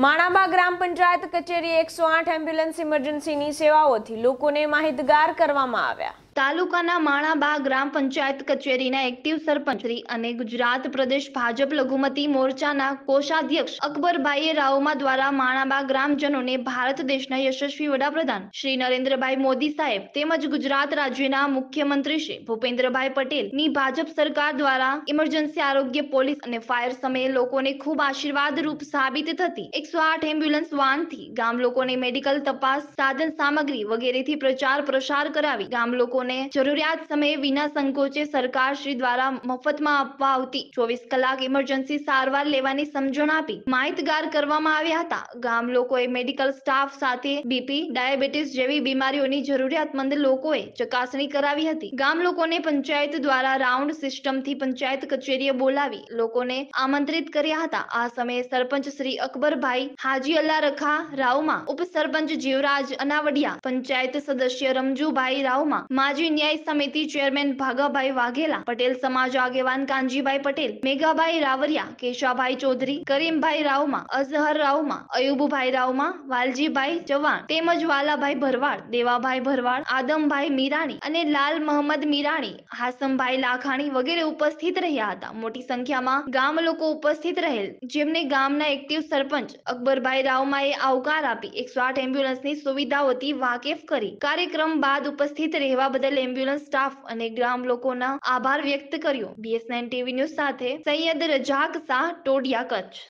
માણાબા ગ્રામ પંચાયત કચેરી એકસો આઠ એમ્બ્યુલન્સ ઇમરજન્સીની સેવાઓથી લોકોને માહિતગાર કરવામાં આવ્યા તાલુકાના માણાબા ગ્રામ પંચાયત કચેરીના એક્ટિવ સરપંચ અને ગુજરાત પ્રદેશ ભાજપ લઘુમતી મોરચાના કોષાધ્યક્ષ અકબરભાઈ રાવમા દ્વારા માણાબા ગ્રામજનોને ભારત દેશના યશસ્વી વડાપ્રધાન શ્રી નરેન્દ્રભાઈ મોદી સાહેબ તેમજ ગુજરાત રાજ્યના મુખ્યમંત્રી શ્રી ભૂપેન્દ્રભાઈ પટેલ ની ભાજપ સરકાર દ્વારા ઇમરજન્સી આરોગ્ય પોલીસ અને ફાયર સમયે લોકોને ખૂબ આશીર્વાદ રૂપ સાબિત થતી એકસો આઠ એમ્બ્યુલન્સ વાનથી ગામ લોકોને મેડિકલ તપાસ સાધન સામગ્રી વગેરેથી પ્રચાર પ્રસાર કરાવી ગામ લોકો લોકોને જરૂરિયાત સમયે વિના સંકોચે સરકાર શ્રી દ્વારા મફતમાં આપવા આવતી ચોવીસ કલાક ઇમરજન્સી સારવાર લેવાની સમજણ આપી માહિતગાર કરવામાં આવ્યા હતા ગામ લોકોએ મેડિકલ સ્ટાફ સાથે બીપી ડાયાબિટીસ જેવી બીમારીઓની જરૂરિયાતમંદ લોકોએ ચકાસણી કરાવી હતી ગામ લોકોને પંચાયત દ્વારા રાઉન્ડ સિસ્ટમથી પંચાયત કચેરીએ બોલાવી લોકોને આમંત્રિત કર્યા હતા આ સમયે સરપંચ શ્રી અકબરભાઈ હાજી અલ્લા રખા રાવમાં ઉપસરપંચ જીવરાજ અનાવડિયા પંચાયત સદસ્ય રમજુભાઈ રાવમાં માજી ન્યાય સમિતિ ચેરમેન ભાગાભાઈ વાઘેલા પટેલ સમાજ આગેવાન કાનજીભાઈ પટેલ મેઘાભાઈ રાવરિયા કેશાભાઈ ચૌધરી કરીમભાઈ રાવમા અઝહર રાવમા અયુબભાઈ રાવમા વાલજીભાઈ ચૌહાણ તેમજ વાલાભાઈ ભરવાડ દેવાભાઈ ભરવાડ આદમભાઈ મીરાણી અને લાલ મહમદ મીરાણી હાસમભાઈ લાખાણી વગેરે ઉપસ્થિત રહ્યા હતા મોટી સંખ્યામાં ગામ લોકો ઉપસ્થિત રહેલ જેમને ગામના એક્ટિવ સરપંચ અકબરભાઈ રાવમાએ આવકાર આપી એકસો આઠ એમ્બ્યુલન્સની સુવિધાઓથી વાકેફ કરી કાર્યક્રમ બાદ ઉપસ્થિત રહેવા બદલ એમ્બ્યુલન્સ સ્ટાફ અને ગ્રામ લોકોના આભાર વ્યક્ત કર્યો બીએસ નાઇન ટીવી ન્યૂઝ સાથે સૈયદ રજાક શાહ ટોડિયા કચ્છ